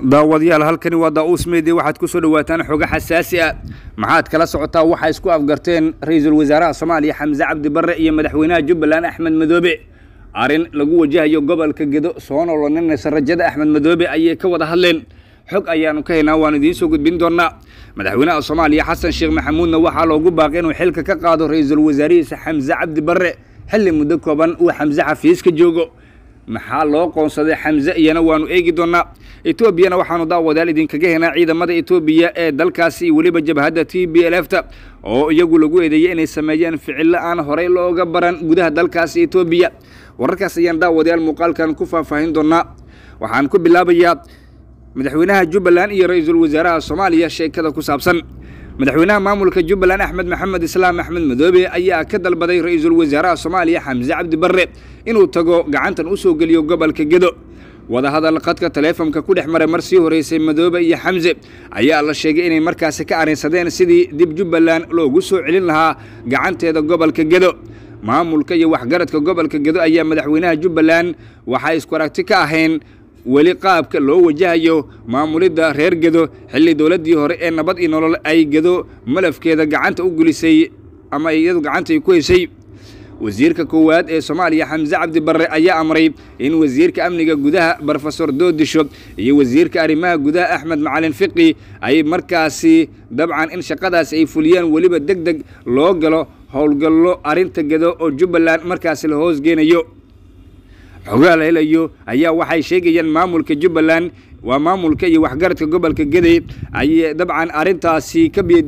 daawadayaal halkani waa daa-uus media waxaad ku soo dhowaataan xoga xasaasi ah maxaad kala socotaa waxaa isku afgarteen ra-iisul wasaaraha soomaaliya xamse cabdi barre iyo madaxweynaha jubbaland axmed madoobe arrin lagu wajahayo gobolka gedo soo noolananaysa rajada axmed madoobe ayay ka wada hadleen xog ayaanu ka haynaa waan idiin soo gudbin doonaa madaxweynaha soomaaliya xasan sheekh maxamuudna waxaa loogu baaqay inuu xilka ka qaado ra-iisul wasaarihiisa xamse cabdi barre xilli muddo kooban uu xamse xafiiska joogo maxaa loo qoonsaday xamse iyana waanu eegi doonaa etoobiyana waxaanu daawadaal idinkaga henaa ciidamada etoobiya ee dalkaasi weliba jabhadda t b l f ta oo iyagu lagu eedeeyey inay sameeyeen ficillo aan horay looga baran gudaha dalkaasi etoobiya wararkaas ayaan daawadayaal muuqaalkan ku faahfaahin doonaa waxaan ku bilaabayaa madaxweynaha jubbaland iyo ra-iisul wasaaraha soomaaliya sheekada ku saabsan madaxweynaha maamulka jubbaland axmed maxamed islaam axmed madoobe ayaa ka dalbaday ra-iisul wasaaraha soomaaliya xamse cabdi barre inuu tago gacantan u soo geliyo gobolka gedo wadahadal khadka taleefonka ku dhex maray mar sii horeysay madoobe iyo xamse ayaa la sheegay inay markaasi ka arrinsadeen sidii dib jubbaland loogu soo celin lahaa gacanteeda gobolka gedo maamulka iyo waxgaradka gobolka gedo ayaa madaxweynaha jubbaland waxay isku aragti ka ahayn weli qaabka loo wajahayo maamulidda reer gedo xilli dowladdii hore ee nabad iyo nolol ay gedo malafkeeda gacanta u gulisay ama iyadu gacanta ay ku heshay wasiirka koowaad ee soomaaliya xamse cabdi barre ayaa amray in wasiirka amniga gudaha brofesor doodisho iyo wasiirka arrimaha gudaha axmed macalin fiqi ay markaasi dabcan in shaqadaasi ay fuliyaan weliba deg deg loo galo howlgallo arrinta gedo oo jubbaland markaasi la hoos geenayo xoogaa la helayo ayaa waxay sheegayaan maamulka jubbaland waa maamulka iyo waxgaradka gobolka gaday ay dabcan arrintaasi ka biyo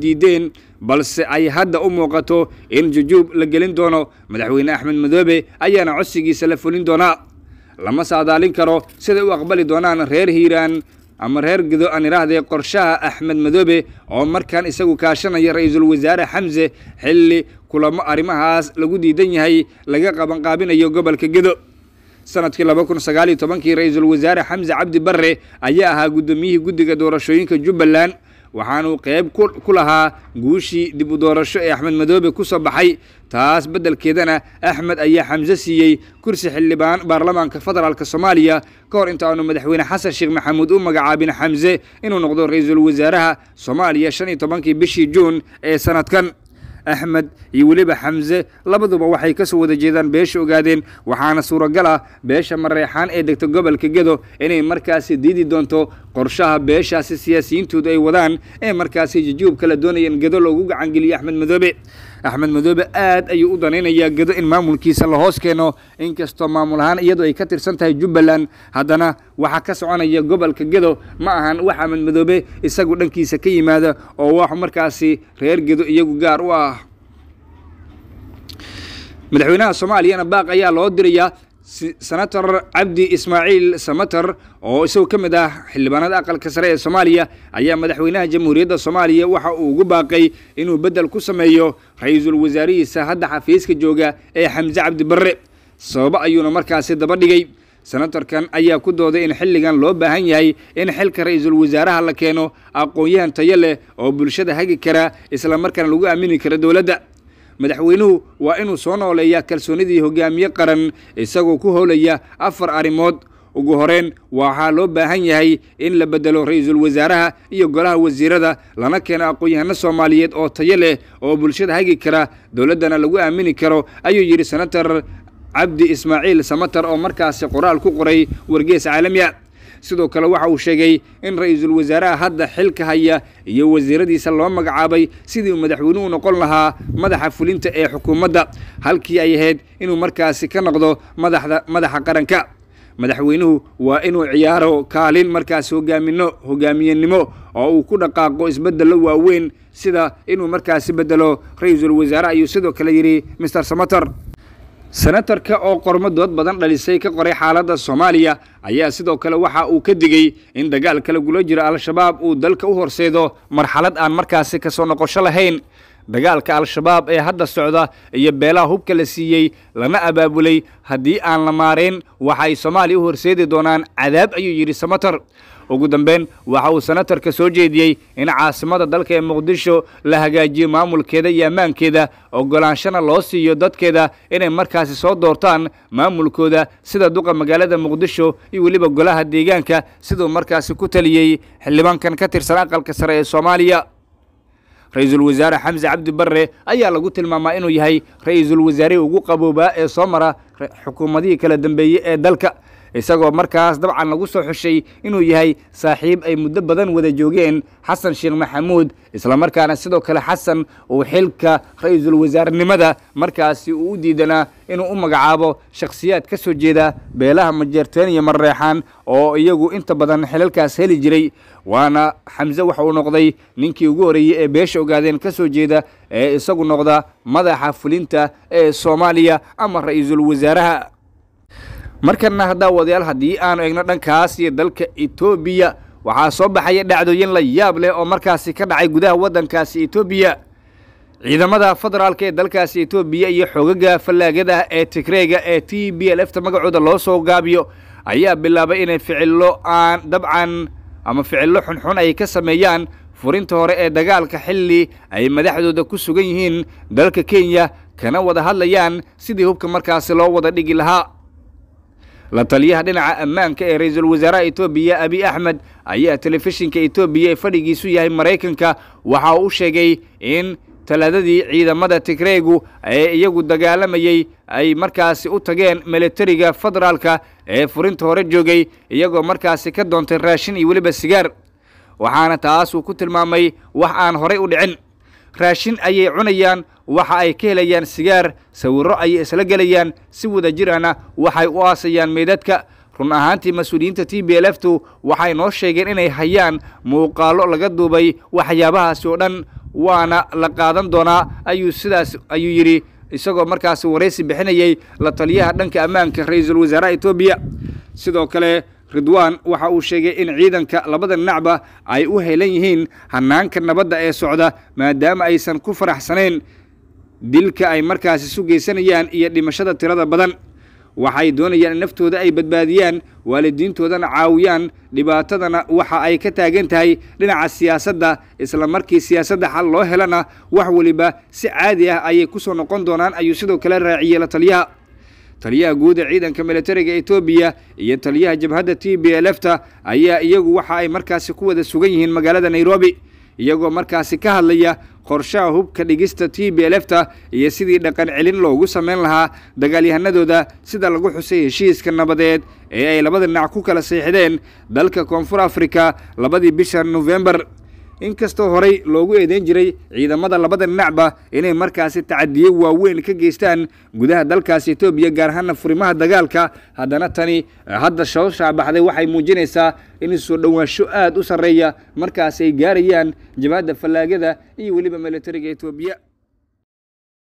balse ay hadda u muuqato in jujuub la gelin doono madaxweyne axmed madoobe ayaana codsigiisa la fulin doonaa lama saadaalin karo siday u aqbali doonaan reer hiiraan ama reer gado aan idhaahdee qorshaha axmed madoobe oo markaan isagu kaashanaya ra-iisul wasaare xamse xilli kulamo arrimahaas lagu diidan yahay laga qabanqaabinayo gobolka gedo sanadkii laba kun sagaaliyo tobankii ra-iisul wasaare xamse cabdi barre ayaa ahaa guddoomiyihii guddiga doorashooyinka jubbaland waxaanuu qeyb ku lahaa guushii dib u doorasho ee axmed madoobe ku soo baxay taas beddelkeedana axmed ayaa xamse siiyey kursi xildhibaan baarlamaanka federaalka soomaaliya ka hor inta aanu madaxweyne xasan sheekh maxamuud u magacaabin xamse inuu noqdo ra-iisul wasaaraha soomaaliya shan iyo tobankii bishii juun ee sanadkan axmed iyo weliba xamse labaduba waxay ka soo wada jeedaan beesha ogaadeen waxaana suuragal ah beesha mareexaan ee degta gobolka gedo inay markaasi diidi doonto qorshaha beeshaasi siyaasiyiintoodu ay wadaan ee markaasi jujuub kala doonayeen gedo loogu gacangeliyo axmed madoobe axmed madoobe aad ayuu u danaynayaa gedo in maamulkiisa la hoos keeno inkastoo maamul ahaan iyadu ay ka tirsan tahay jubbaland haddana waxa ka soconaya gobolka gedo ma ahan wax axmed madoobe isagu dhankiisa ka yimaada oo wax markaasi reer gedo iyagu gaar u ah madaxweynaha soomaaliyana baaq ayaa loo dirayaa senator cabdi ismaaciil samater oo isagoo ka mid ah xildhibaanada aqalka sare ee soomaaliya ayaa madaxweynaha jamhuuriyadda soomaaliya waxa uu ugu baaqay inuu beddel ku sameeyo ra-iisul wasaarihiisa hadda xafiiska jooga ee xamse cabdibarre sababo ayuuna markaasi daba dhigay senatorkan ayaa ku dooday in xilligan loo baahan yahay in xilka ra-iisul wasaaraha la keeno aqoon-yahan tayo leh oo bulshada hagi kara isla markaana lagu aamini karo dowladda madaxweynuhu waa inuu soo nooleeyaa kalsoonidii hogaamiye qaran isagoo ku howlaya afar arrimood ugu horeen waxaa loo baahan yahay in la beddelo ra-iisul wasaaraha iyo golaha wasiirada lana keeno aqoon-yahano soomaaliyeed oo tayo leh oo bulshada hagi kara dowladdana lagu aamini karo ayuu yidhi senator cabdi ismaaciil samatar oo markaasi qoraal ku qoray wargees caalamiya ah sidoo kale waxa uu sheegay in ra-iisul wasaaraha hadda xilka haya iyo wasiiradiisa loo magacaabay sidii uu madaxweynuhu noqon lahaa madaxa fulinta ee xukuumadda halkii ay ahayd inuu markaasi ka noqdo madaxda madaxa qaranka madaxweynuhu waa inuu ciyaaro kaalin markaas hogaaminno hogaamiyennimo oo uu ku dhaqaaqo isbeddello waaweyn sida inuu markaasi beddelo ra-iisul wasaare ayuu sidoo kale yidhi mister senator senatorka oo qormo dood badan dhalisay ka qoray xaaladda soomaaliya ayaa sidoo kale waxa uu ka digey in dagaalka gula jiro al-shabaab uu dalka u horseedo marxalad aan markaasi ka soo noqosho lahayn dagaalka al-shabaab ee hadda socda iyo beelaha hubka la siiyey lana abaabulay haddii aan la maarayn waxa ay soomaaliya u horseedi doonaan cadaab ayuu yidhi samatar ugu dambeen waxa uu sanatarka soo jeediyey in caasimada dalka ee muqdisho la hagaajiyo maamulkeeda iyo ammaankeeda ogolaanshana loo siiyo dadkeeda inay markaasi soo doortaan maamulkooda sida duqa magaalada muqdisho iyo weliba golaha deegaanka siduu markaasi ku taliyey xildhibaankan ka tirsan aqalka sare ee soomaaliya ra-iisul wasaare xamse cabdibarre ayaa lagu tilmaamaa inuu yahay ra-iisul wasaarihii ugu qaboobaa ee soo mara xukuumadihii kala dambeeyey ee dalka isagoo markaas dabcan lagu soo xushay inuu yahay saaxiib ay muddo badan wada joogeen xasan sheekh maxamuud islamarkaana sidoo kale xasan uu xilka ra-iisul wasaarenimada markaasi uu u diidanaa inuu u magacaabo shakhsiyaad ka soo jeeda beelaha majeerteen iyo mareexaan oo iyagu inta badan xilalkaas heli jiray waana xamse waxa uu noqday ninkii ugu horreeyey ee beesha ogaadeen ka soo jeeda ee isagu noqda madaxa fulinta ee soomaaliya ama ra-iisul wasaaraha markana haddaa wadayaal haddii aanu egno dhankaas iyo dalka etoobiya waxaa soo baxaya dhacdooyin la yaab leh oo markaasi ka dhacay gudaha waddankaasi etoobiya ciidamada federaalka ee dalkaasi etoobiya iyo xoogaga fallaagyada ee tigreega ee t b l fta magacooda loo soo gaabiyo ayaa bilaabay inay ficillo aan dabcan ama ficillo xunxun ay ka sameeyaan furinta hore ee dagaalka xilli ay madaxdooda ku sugan yihiin dalka kenya kana wada hadlayaan sidii hubka markaasi loo wada dhigi lahaa la taliyaha dhinaca ammaanka ee ra-iisul wasaaraha etoobiya abi axmed ayaa telefishinka etoobiya ee fadhigiisu yahay maraykanka waxa uu u sheegay in talaadadii ciidamada tigreegu ee iyagu dagaalamayey ay markaasi u tageen milatariga federaalka ee furinta hore joogay iyagoo markaasi ka doontay raashin iyo weliba sigaar waxaana taas uu ku tilmaamay wax aan horay u dhicin raashin ayay cunayaan waxa ay ka helayaan sigaar sawirro ayay isla gelayaan si wada jir waxay u aasayaan meydadka run ahaantii mas-uuliyiinta t b l lftu waxay noo sheegeen inay hayaan muuqaallo laga duubay waxyaabahaasi oo dhan waana la qaadan doonaa ayuu sidaas ayuu yidhi isagoo markaas waraysi bixinayey la taliyaha dhanka ammaanka ra-iisul wasaaraha etoobiya sidoo kale ridwaan waxa uu sheegay in ciidanka labada dhinacba ay u helan yihiin hanaanka nabadda ee socda maadaama aysan ku faraxsanayn dilka ay markaasi su geysanayaan iyo dhimashada tirada badan waxay doonayaan in naftooda ay badbaadiyaan waalidiintoodana caawiyaan dhibaatadana waxa ay ka taagan tahay dhinaca siyaasadda isla markii siyaasadda xal loo helana wax weliba si caadi ah ayay ku soo noqon doonaan ayuu sidoo kale raaciyey la taliyaha taliyaha guud ee ciidanka milatariga etoobiya iyo taliyaha jabhadda t b l fta ayaa iyagu waxa ay markaasi ku wada sugan yihiin magaalada nairobi iyagoo markaasi ka hadlaya qorshaha hubka dhigista t b l fta iyo sidii dhaqan celin loogu samayn lahaa dagaalyahanadooda sida lagu xusay heshiiska nabadeed ee ay labada dhinac ku kala seexdeen dalka koonfur afrika labadii bisha nofembar inkastoo horay loogu eedeyn jiray ciidamada labada dhinacba inay markaasi tacadiyo waaweyn ka geystaan gudaha dalkaasi etoobiya gaar ahaana furimaha dagaalka haddana tani eh, hadda shoosaa baxday waxay muujinaysaa in soo dhowaansho aad u sarreeya markaasi ay gaarayaan jabhadda fallaagada iyo weliba militariga etoobiya